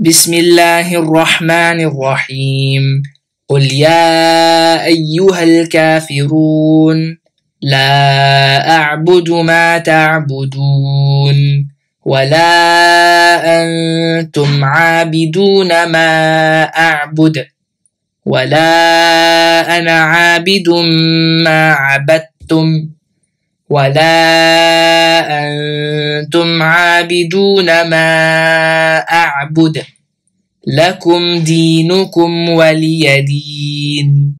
بسم الله الرحمن الرحيم قل يا ايها الكافرون لا اعبد ما تعبدون ولا انتم عابدون ما اعبد ولا انا عابد ما عبدتم ولا أنتم عابدون ما أعبد لكم دينكم ولي دين